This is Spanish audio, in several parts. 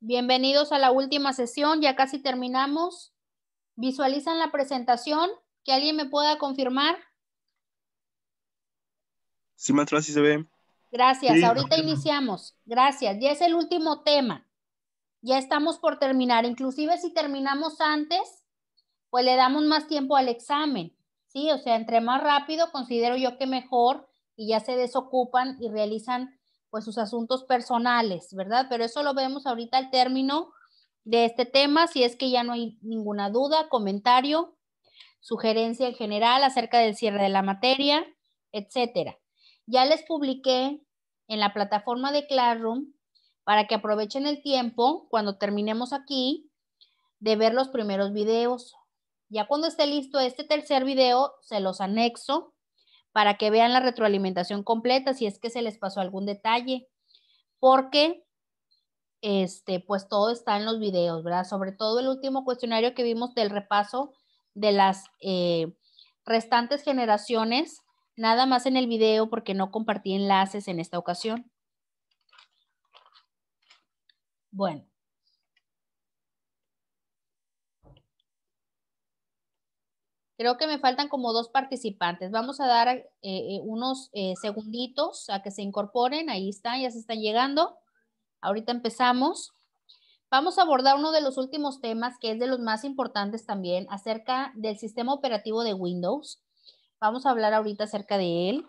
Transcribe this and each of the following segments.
Bienvenidos a la última sesión, ya casi terminamos. ¿Visualizan la presentación? ¿Que alguien me pueda confirmar? Sí, maestra, sí se ve. Gracias, ahorita iniciamos. Gracias, ya es el último tema. Ya estamos por terminar. Inclusive si terminamos antes, pues le damos más tiempo al examen. Sí, o sea, entre más rápido considero yo que mejor y ya se desocupan y realizan pues sus asuntos personales, ¿verdad? Pero eso lo vemos ahorita al término de este tema, si es que ya no hay ninguna duda, comentario, sugerencia en general acerca del cierre de la materia, etcétera. Ya les publiqué en la plataforma de Classroom para que aprovechen el tiempo cuando terminemos aquí de ver los primeros videos. Ya cuando esté listo este tercer video, se los anexo para que vean la retroalimentación completa si es que se les pasó algún detalle, porque este, pues todo está en los videos, ¿verdad? Sobre todo el último cuestionario que vimos del repaso de las eh, restantes generaciones, nada más en el video porque no compartí enlaces en esta ocasión. Bueno, Creo que me faltan como dos participantes. Vamos a dar eh, eh, unos eh, segunditos a que se incorporen. Ahí están, ya se están llegando. Ahorita empezamos. Vamos a abordar uno de los últimos temas, que es de los más importantes también, acerca del sistema operativo de Windows. Vamos a hablar ahorita acerca de él.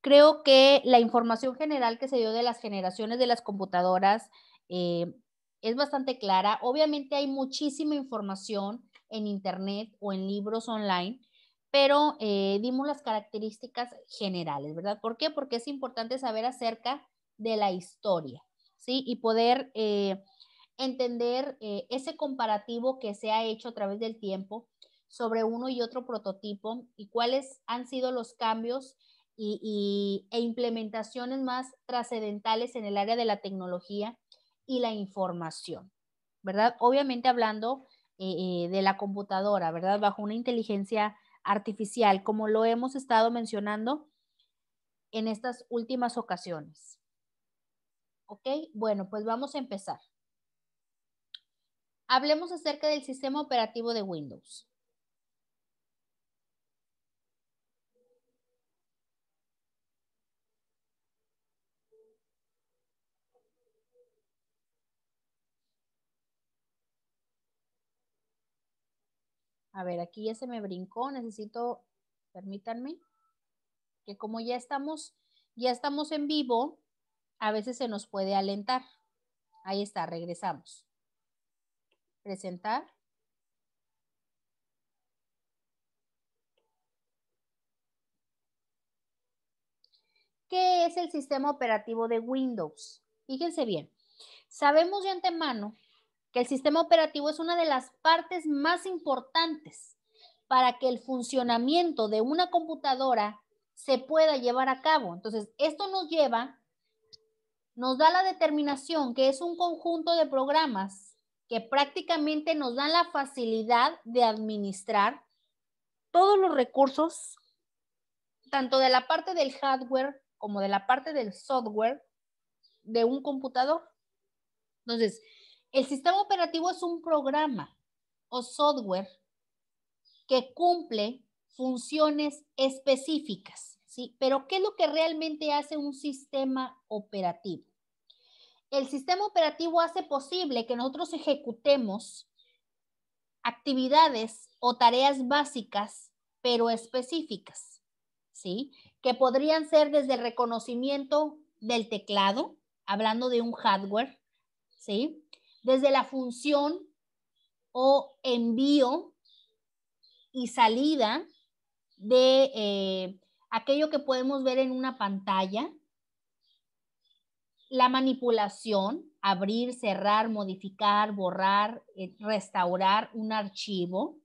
Creo que la información general que se dio de las generaciones de las computadoras es bastante clara. Obviamente hay muchísima información en internet o en libros online, pero eh, dimos las características generales, ¿verdad? ¿Por qué? Porque es importante saber acerca de la historia, ¿sí? Y poder eh, entender eh, ese comparativo que se ha hecho a través del tiempo sobre uno y otro prototipo y cuáles han sido los cambios y, y, e implementaciones más trascendentales en el área de la tecnología y la información, ¿verdad? Obviamente hablando de la computadora, ¿verdad? Bajo una inteligencia artificial, como lo hemos estado mencionando en estas últimas ocasiones. ¿Ok? Bueno, pues vamos a empezar. Hablemos acerca del sistema operativo de Windows. A ver, aquí ya se me brincó, necesito, permítanme, que como ya estamos, ya estamos en vivo, a veces se nos puede alentar. Ahí está, regresamos. Presentar. ¿Qué es el sistema operativo de Windows? Fíjense bien, sabemos de antemano que el sistema operativo es una de las partes más importantes para que el funcionamiento de una computadora se pueda llevar a cabo. Entonces, esto nos lleva, nos da la determinación que es un conjunto de programas que prácticamente nos dan la facilidad de administrar todos los recursos, tanto de la parte del hardware como de la parte del software de un computador. Entonces, el sistema operativo es un programa o software que cumple funciones específicas, ¿sí? Pero ¿qué es lo que realmente hace un sistema operativo? El sistema operativo hace posible que nosotros ejecutemos actividades o tareas básicas, pero específicas, ¿sí? Que podrían ser desde el reconocimiento del teclado, hablando de un hardware, ¿sí? desde la función o envío y salida de eh, aquello que podemos ver en una pantalla, la manipulación, abrir, cerrar, modificar, borrar, eh, restaurar un archivo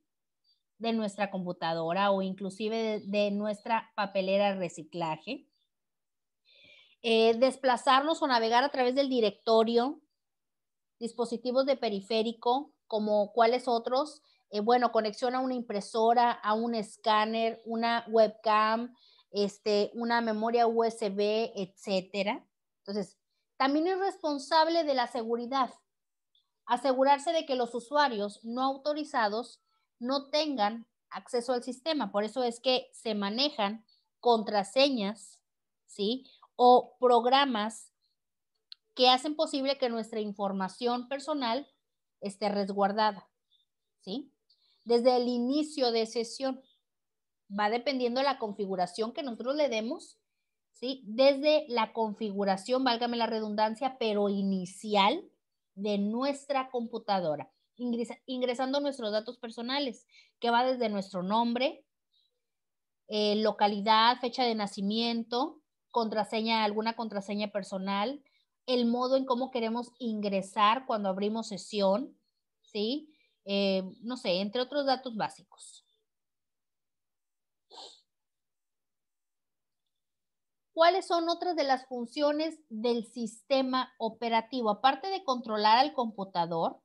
de nuestra computadora o inclusive de, nuestra papelera de reciclaje, eh, desplazarnos o navegar a través del directorio dispositivos de periférico, como cuáles otros, eh, bueno, conexión a una impresora, a un escáner, una webcam, este, una memoria USB, etcétera. Entonces, también es responsable de la seguridad. Asegurarse de que los usuarios no autorizados no tengan acceso al sistema. Por eso es que se manejan contraseñas, ¿sí? O programas que hacen posible que nuestra información personal esté resguardada, ¿sí? Desde el inicio de sesión, va dependiendo de la configuración que nosotros le demos, ¿sí? Desde la configuración, válgame la redundancia, pero inicial de nuestra computadora, ingresando nuestros datos personales, que va desde nuestro nombre, eh, localidad, fecha de nacimiento, contraseña, alguna contraseña personal, el modo en cómo queremos ingresar cuando abrimos sesión, ¿sí? Eh, no sé, entre otros datos básicos. ¿Cuáles son otras de las funciones del sistema operativo? Aparte de controlar al computador,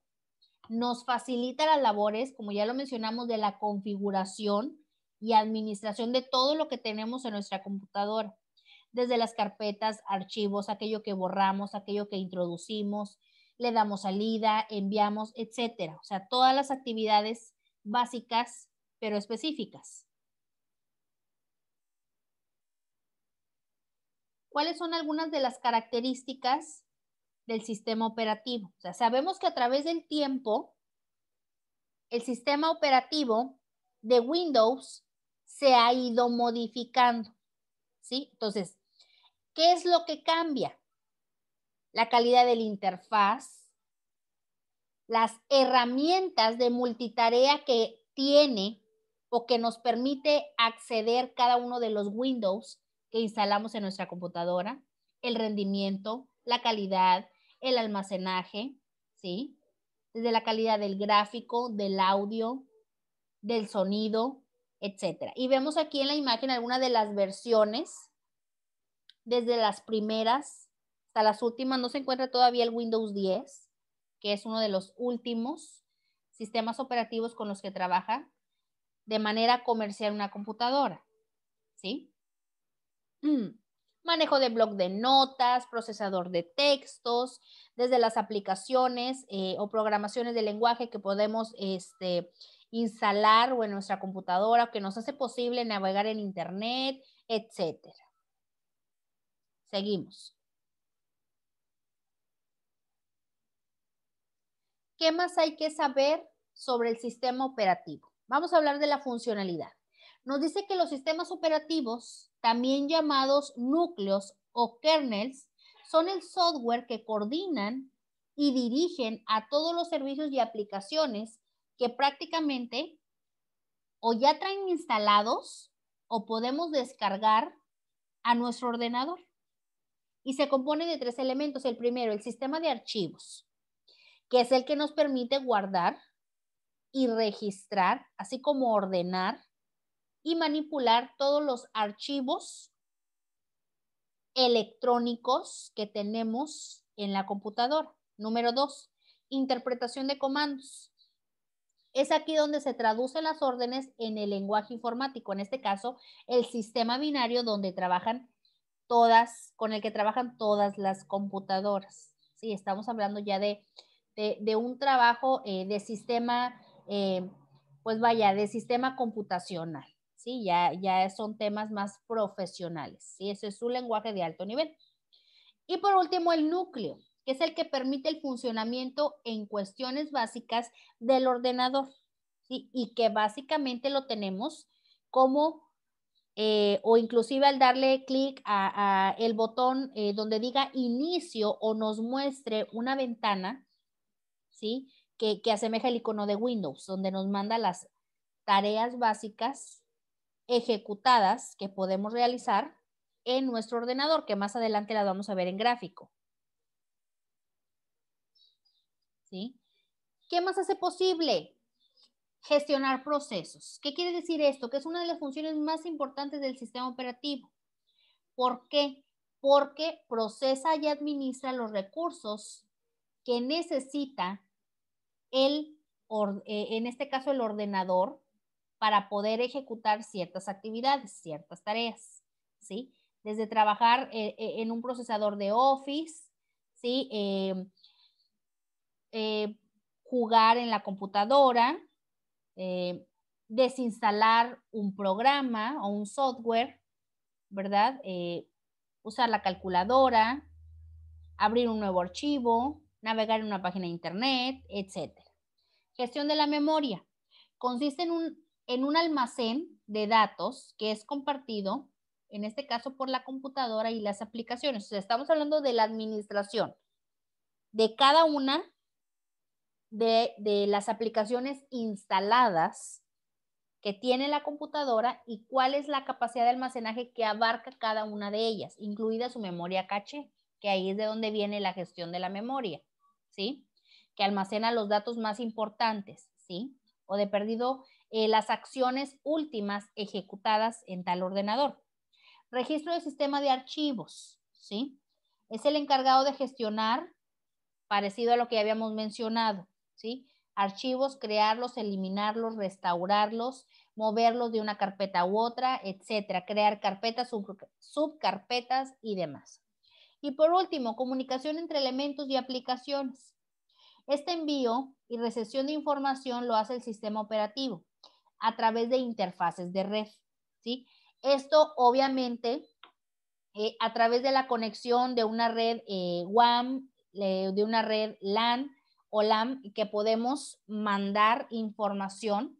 nos facilita las labores, como ya lo mencionamos, de la configuración y administración de todo lo que tenemos en nuestra computadora desde las carpetas, archivos, aquello que borramos, aquello que introducimos, le damos salida, enviamos, etcétera. O sea, todas las actividades básicas, pero específicas. ¿Cuáles son algunas de las características del sistema operativo? O sabemos que a través del tiempo, el sistema operativo de Windows se ha ido modificando. ¿Sí? Entonces, ¿Qué es lo que cambia? La calidad de la interfaz, las herramientas de multitarea que tiene o que nos permite acceder cada uno de los Windows que instalamos en nuestra computadora, el rendimiento, la calidad, el almacenaje, ¿sí? Desde la calidad del gráfico, del audio, del sonido, etc. Y vemos aquí en la imagen algunas de las versiones desde las primeras hasta las últimas. No se encuentra todavía el Windows 10, que es uno de los últimos sistemas operativos con los que trabaja de manera comercial una computadora. ¿Sí? Mm. Manejo de bloc de notas, procesador de textos, desde las aplicaciones eh, o programaciones de lenguaje que podemos este, instalar o en nuestra computadora, que nos hace posible navegar en Internet, etcétera. Seguimos. ¿Qué más hay que saber sobre el sistema operativo? Vamos a hablar de la funcionalidad. Nos dice que los sistemas operativos, también llamados núcleos o kernels, son el software que coordinan y dirigen a todos los servicios y aplicaciones que prácticamente o ya traen instalados o podemos descargar a nuestro ordenador y se compone de tres elementos. El primero, el sistema de archivos, que es el que nos permite guardar y registrar, así como ordenar y manipular todos los archivos electrónicos que tenemos en la computadora. Número dos, interpretación de comandos. Es aquí donde se traducen las órdenes en el lenguaje informático, en este caso, el sistema binario donde trabajan todas, con el que trabajan todas las computadoras. Sí, estamos hablando ya de, un trabajo eh, de sistema, eh, pues vaya, de sistema computacional. Sí, ya, ya son temas más profesionales. Sí, ese es su lenguaje de alto nivel. Y por último, el núcleo, que es el que permite el funcionamiento en cuestiones básicas del ordenador. ¿sí? Y que básicamente lo tenemos como eh, o inclusive al darle clic a, el botón eh, donde diga inicio o nos muestre una ventana, ¿sí? Que, que, asemeja el icono de Windows, donde nos manda las tareas básicas ejecutadas que podemos realizar en nuestro ordenador, que más adelante las vamos a ver en gráfico. ¿Sí? ¿Qué más hace posible? Gestionar procesos. ¿Qué quiere decir esto? Que es una de las funciones más importantes del sistema operativo. ¿Por qué? Porque procesa y administra los recursos que necesita el, eh, en este caso el ordenador, para poder ejecutar ciertas actividades, ciertas tareas, ¿sí? Desde trabajar eh, eh, en un procesador de Office, ¿sí? jugar en la computadora, eh, desinstalar un programa o un software, ¿verdad? Eh, usar la calculadora, abrir un nuevo archivo, navegar en una página de internet, etc. Gestión de la memoria. Consiste en un, en un almacén de datos que es compartido, en este caso por la computadora y las aplicaciones. estamos hablando de la administración de cada una de, las aplicaciones instaladas que tiene la computadora y cuál es la capacidad de almacenaje que abarca cada una de ellas, incluida su memoria caché, que ahí es de donde viene la gestión de la memoria, ¿sí? Que almacena los datos más importantes, ¿sí? O de perdido eh, las acciones últimas ejecutadas en tal ordenador. Registro de sistema de archivos, ¿sí? Es el encargado de gestionar, parecido a lo que habíamos mencionado, ¿sí? Archivos, crearlos, eliminarlos, restaurarlos, moverlos de una carpeta u otra, etcétera. Crear carpetas, subcarpetas y demás. Y por último, comunicación entre elementos y aplicaciones. Este envío y recepción de información lo hace el sistema operativo a través de interfaces de red, ¿sí? Esto obviamente eh, a través de la conexión de una red eh, WAM, eh, de una red LAN, OLAM que podemos mandar información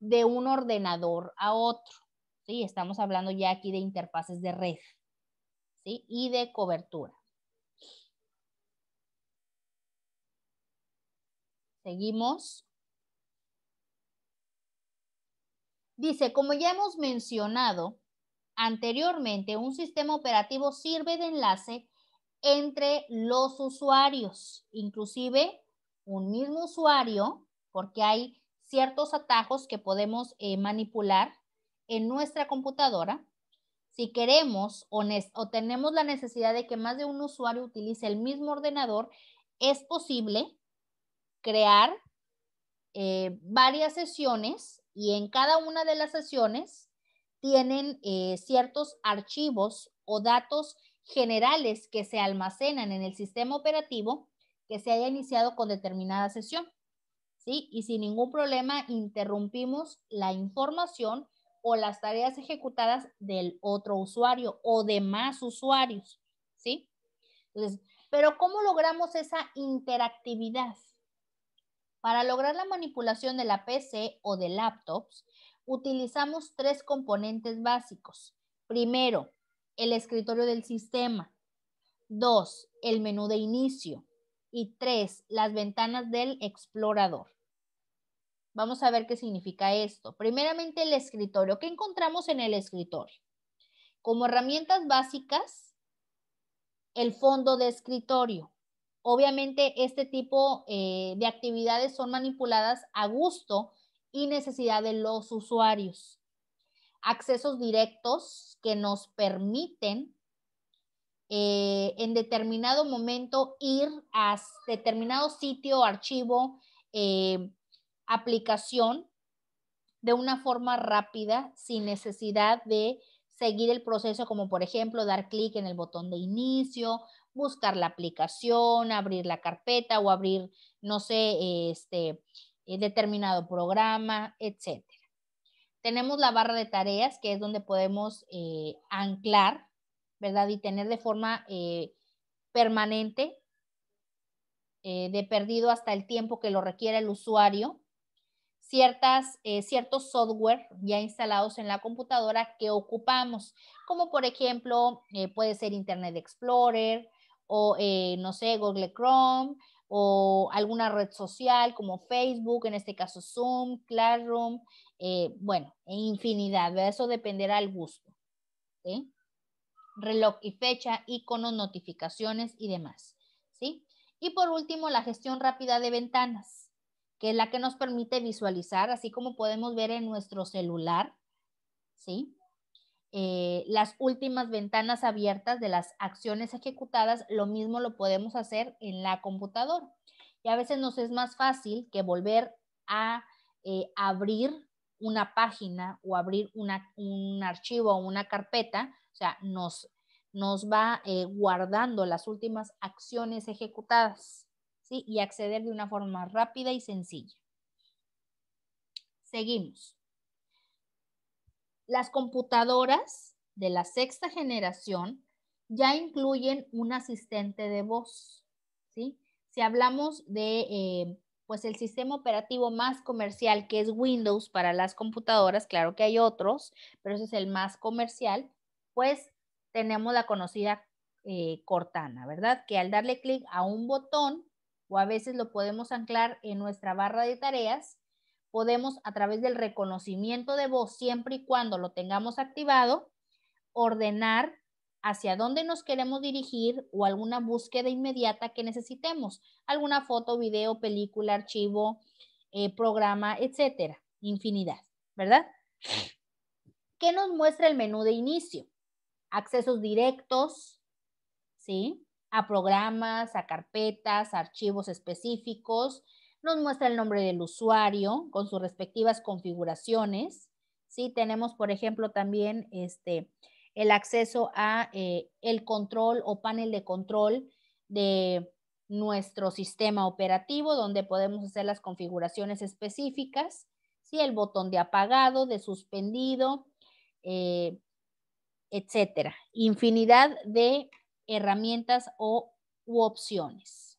de un ordenador a otro. ¿sí? Estamos hablando ya aquí de interfaces de red y de cobertura. Seguimos. Dice, como ya hemos mencionado anteriormente, un sistema operativo sirve de enlace entre los usuarios, inclusive un mismo usuario, porque hay ciertos atajos que podemos eh, manipular en nuestra computadora. Si queremos o, tenemos la necesidad de que más de un usuario utilice el mismo ordenador, es posible crear eh, varias sesiones y en cada una de las sesiones tienen eh, ciertos archivos o datos generales que se almacenan en el sistema operativo que se haya iniciado con determinada sesión. ¿sí? Y sin ningún problema interrumpimos la información o las tareas ejecutadas del otro usuario o de más usuarios. ¿sí? Pero ¿cómo logramos esa interactividad? Para lograr la manipulación de la PC o de laptops, utilizamos tres componentes básicos. Primero, el escritorio del sistema. Dos, el menú de inicio. Y tres, las ventanas del explorador. Vamos a ver qué significa esto. Primeramente el escritorio. ¿Qué encontramos en el escritorio? Como herramientas básicas, el fondo de escritorio. Obviamente este tipo eh, de actividades son manipuladas a gusto y necesidad de los usuarios accesos directos que nos permiten eh, en determinado momento ir a determinado sitio, archivo, eh, aplicación de una forma rápida sin necesidad de seguir el proceso como por ejemplo dar clic en el botón de inicio, buscar la aplicación, abrir la carpeta o abrir, no sé, este eh, determinado programa, etc. Tenemos la barra de tareas, que es donde podemos eh, anclar, ¿verdad? Y tener de forma eh, permanente, eh, de perdido hasta el tiempo que lo requiera el usuario, ciertas, ciertos software ya instalados en la computadora que ocupamos, como por ejemplo puede ser Internet Explorer o, no sé, Google Chrome, o alguna red social como Facebook, en este caso Zoom, Classroom, eh, bueno, infinidad, eso dependerá al gusto. Reloj y fecha, iconos, notificaciones y demás. ¿sí? Y por último, la gestión rápida de ventanas, que es la que nos permite visualizar, así como podemos ver en nuestro celular, ¿sí? Eh, las últimas ventanas abiertas de las acciones ejecutadas, lo mismo lo podemos hacer en la computadora. Y a veces nos es más fácil que volver a eh, abrir una página o abrir un archivo o una carpeta, o sea, nos, nos va eh, guardando las últimas acciones ejecutadas ¿sí? y acceder de una forma rápida y sencilla. Seguimos. Las computadoras de la sexta generación ya incluyen un asistente de voz, ¿sí? Si hablamos de, eh, pues, el sistema operativo más comercial que es Windows para las computadoras, claro que hay otros, pero ese es el más comercial, pues tenemos la conocida eh, Cortana, ¿verdad? Que al darle clic a un botón, o a veces lo podemos anclar en nuestra barra de tareas, podemos a través del reconocimiento de voz, siempre y cuando lo tengamos activado, ordenar hacia dónde nos queremos dirigir o alguna búsqueda inmediata que necesitemos, alguna foto, video, película, archivo, eh, programa, etcétera, infinidad, ¿verdad? ¿Qué nos muestra el menú de inicio? Accesos directos, ¿sí? A programas, a carpetas, archivos específicos, nos muestra el nombre del usuario con sus respectivas configuraciones. ¿sí? Tenemos, por ejemplo, también este, el acceso a eh, el control o panel de control de nuestro sistema operativo, donde podemos hacer las configuraciones específicas, ¿sí? el botón de apagado, de suspendido, eh, etcétera. Infinidad de herramientas o u opciones.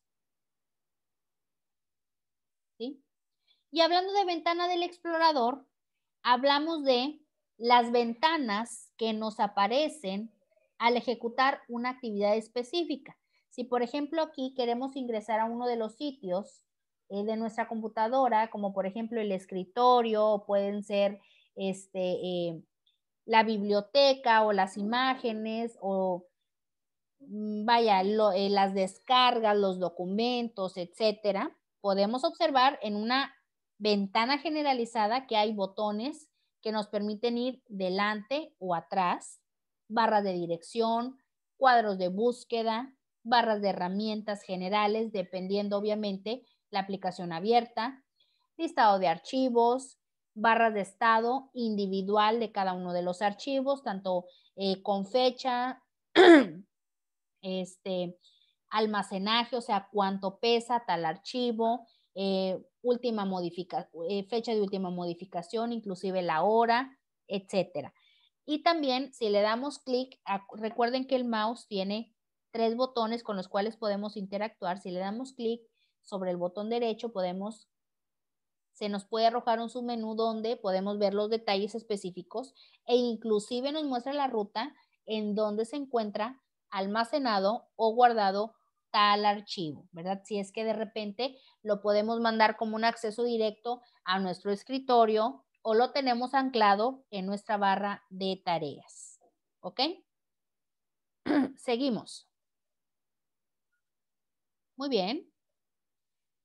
Y hablando de ventana del explorador, hablamos de las ventanas que nos aparecen al ejecutar una actividad específica. Si, por ejemplo, aquí queremos ingresar a uno de los sitios eh, de nuestra computadora, como por ejemplo el escritorio, o pueden ser este, eh, la biblioteca o las imágenes o mm, vaya, eh, las descargas, los documentos, etcétera, podemos observar en una ventana generalizada que hay botones que nos permiten ir delante o atrás, barras de dirección, cuadros de búsqueda, barras de herramientas generales, dependiendo obviamente la aplicación abierta, listado de archivos, barras de estado individual de cada uno de los archivos, tanto eh, con fecha, este, almacenaje, o sea, cuánto pesa tal archivo, eh, última modifica, eh, fecha de última modificación, inclusive la hora, etcétera. Y también si le damos clic, recuerden que el mouse tiene tres botones con los cuales podemos interactuar. Si le damos clic sobre el botón derecho, podemos se nos puede arrojar un submenú donde podemos ver los detalles específicos e inclusive nos muestra la ruta en donde se encuentra almacenado o guardado al archivo, ¿verdad? Si es que de repente lo podemos mandar como un acceso directo a nuestro escritorio o lo tenemos anclado en nuestra barra de tareas. ¿Ok? Seguimos. Muy bien.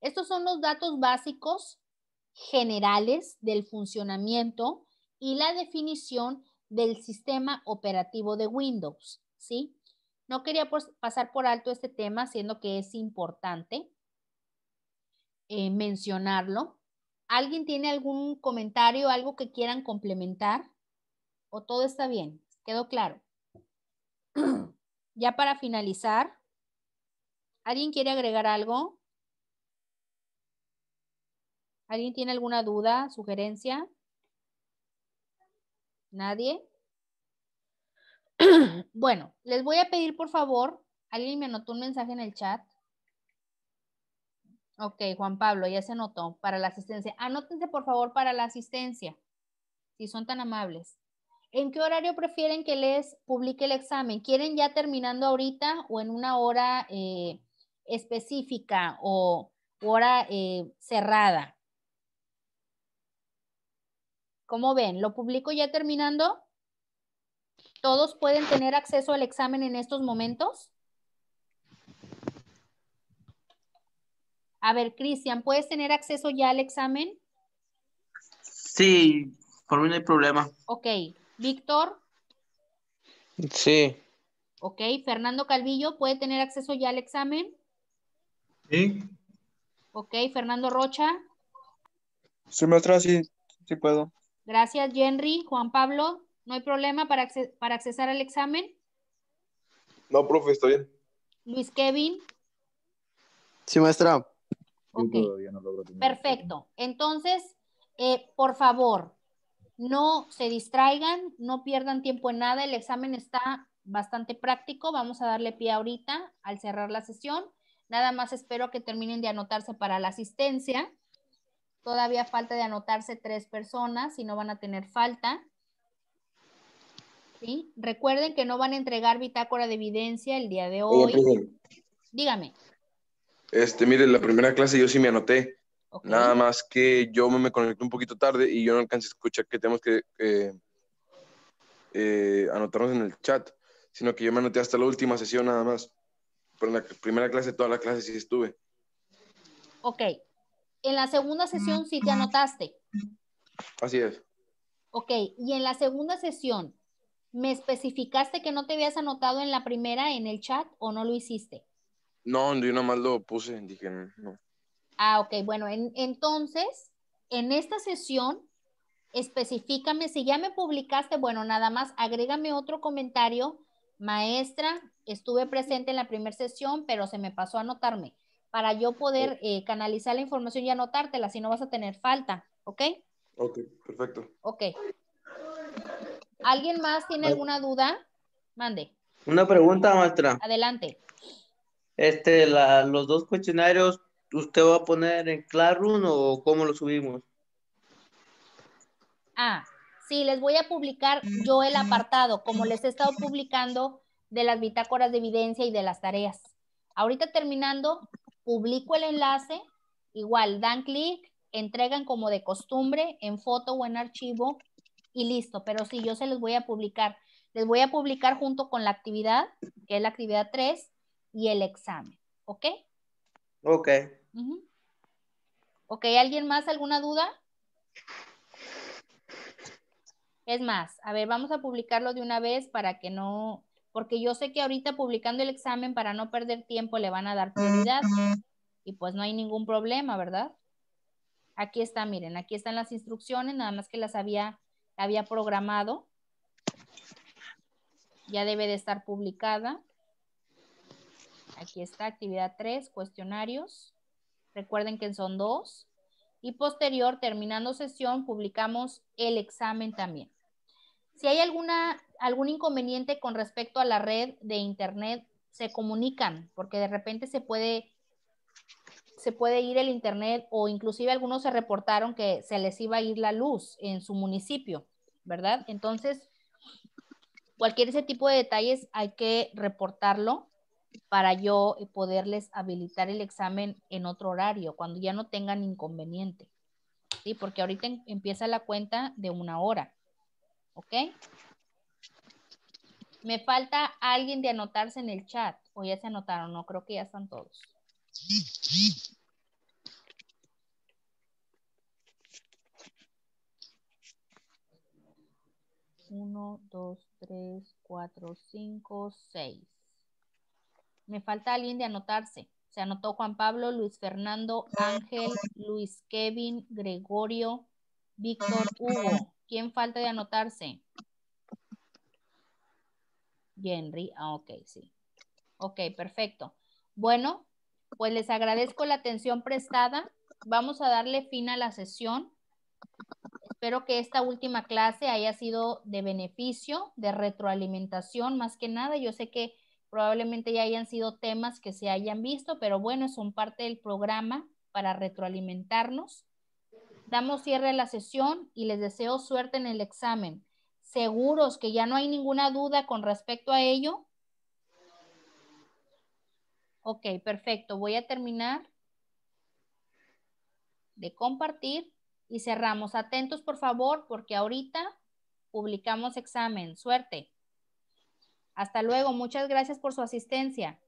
Estos son los datos básicos generales del funcionamiento y la definición del sistema operativo de Windows, ¿sí? No quería pasar por alto este tema, siendo que es importante eh, mencionarlo. ¿Alguien tiene algún comentario, algo que quieran complementar? ¿O todo está bien? ¿Quedó claro? ya para finalizar, ¿alguien quiere agregar algo? ¿Alguien tiene alguna duda, sugerencia? ¿Nadie? bueno, les voy a pedir por favor, alguien me anotó un mensaje en el chat. Ok, Juan Pablo, ya se anotó para la asistencia. Anótense por favor para la asistencia, si son tan amables. ¿En qué horario prefieren que les publique el examen? ¿Quieren ya terminando ahorita o en una hora eh, específica o hora eh, cerrada? ¿Cómo ven? ¿Lo publico ya terminando? ¿Todos pueden tener acceso al examen en estos momentos? A ver, Cristian, ¿puedes tener acceso ya al examen? Sí, por mí no hay problema. Ok. Víctor. Sí. Ok. Fernando Calvillo, ¿puede tener acceso ya al examen? Sí. Ok. Fernando Rocha. Sí, me sí, sí puedo. Gracias, Henry. Juan Pablo, ¿No hay problema para, para accesar al examen? No, profe, está bien. Luis Kevin. Sí, maestra. Perfecto. Entonces, eh, por favor, no se distraigan, no pierdan tiempo en nada. El examen está bastante práctico. Vamos a darle pie ahorita al cerrar la sesión. Nada más espero que terminen de anotarse para la asistencia. Todavía falta de anotarse tres personas, y no van a tener falta. ¿sí? Recuerden que no van a entregar bitácora de evidencia el día de hoy. Dígame. Este, mire, la primera clase yo sí me anoté. Nada más que yo me conecté un poquito tarde y yo no alcancé a escuchar que tenemos que eh, anotarnos en el chat, sino que yo me anoté hasta la última sesión nada más. Pero en la primera clase, toda la clase sí estuve. Ok. En la segunda sesión sí te anotaste. Así es. Ok. Y en la segunda sesión, ¿Me especificaste que no te habías anotado en la primera en el chat o no lo hiciste? No, yo más lo puse, dije no. Ah, ok, bueno, entonces, en esta sesión, especificame si ya me publicaste, bueno, nada más agrégame otro comentario. Maestra, estuve presente en la primera sesión, pero se me pasó a anotarme para yo poder eh, canalizar la información y anotártela, si no vas a tener falta, ¿ok? Ok, perfecto. Ok, ¿Alguien más tiene ah. alguna duda? Mande. Una pregunta, maestra. Adelante. Este, los dos cuestionarios, ¿usted va a poner en Classroom o cómo lo subimos? Ah, sí, les voy a publicar yo el apartado, como les he estado publicando de las bitácoras de evidencia y de las tareas. Ahorita terminando, publico el enlace, igual dan clic, entregan como de costumbre en foto o en archivo y listo, pero sí, yo se los voy a publicar. Les voy a publicar junto con la actividad, que es la actividad 3, y el examen, ¿ok? Ok. Ok, ¿alguien más alguna duda? Es más, a ver, vamos a publicarlo de una vez para que no, porque yo sé que ahorita publicando el examen para no perder tiempo le van a dar prioridad y pues no hay ningún problema, ¿verdad? Aquí está, miren, aquí están las instrucciones, nada más que las había había programado. Ya debe de estar publicada. Aquí está, actividad 3, cuestionarios. Recuerden que son dos. Y posterior, terminando sesión, publicamos el examen también. Si hay alguna, algún inconveniente con respecto a la red de Internet, se comunican, porque de repente se puede se puede ir el internet o inclusive algunos se reportaron que se les iba a ir la luz en su municipio, ¿verdad? Entonces, cualquier ese tipo de detalles hay que reportarlo para yo poderles habilitar el examen en otro horario, cuando ya no tengan inconveniente. Sí, porque ahorita em, empieza la cuenta de una hora. ¿Ok? Me falta alguien de anotarse en el chat. O ya se anotaron, no creo que ya están todos. 1, 2, 3, 4, 5, 6. Me falta alguien de anotarse. Se anotó Juan Pablo, Luis Fernando, Ángel, Luis Kevin, Gregorio, Víctor Hugo. ¿Quién falta de anotarse? Henry. Ah, ok, sí. Ok, perfecto. Bueno, pues les agradezco la atención prestada. Vamos a darle fin a la sesión. Espero que esta última clase haya sido de beneficio, de retroalimentación, más que nada. Yo sé que probablemente ya hayan sido temas que se hayan visto, pero bueno, son parte del programa para retroalimentarnos. Damos cierre a la sesión y les deseo suerte en el examen. Seguros que ya no hay ninguna duda con respecto a ello, Ok, perfecto. Voy a terminar de compartir y cerramos. Atentos, por favor, porque ahorita publicamos examen. Suerte. Hasta luego. Muchas gracias por su asistencia.